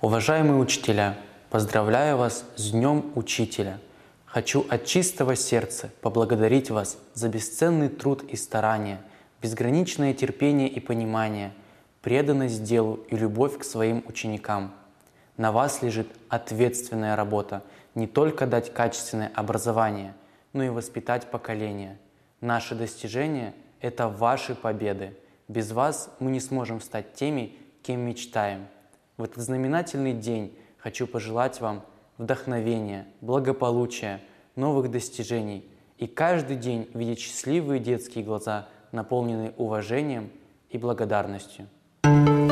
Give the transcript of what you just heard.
Уважаемые учителя, поздравляю вас с Днем Учителя. Хочу от чистого сердца поблагодарить вас за бесценный труд и старания, безграничное терпение и понимание, преданность делу и любовь к своим ученикам. На вас лежит ответственная работа не только дать качественное образование, но и воспитать поколение. Наши достижения – это ваши победы. Без вас мы не сможем стать теми, кем мечтаем – в этот знаменательный день хочу пожелать вам вдохновения, благополучия, новых достижений и каждый день видеть счастливые детские глаза, наполненные уважением и благодарностью. thank you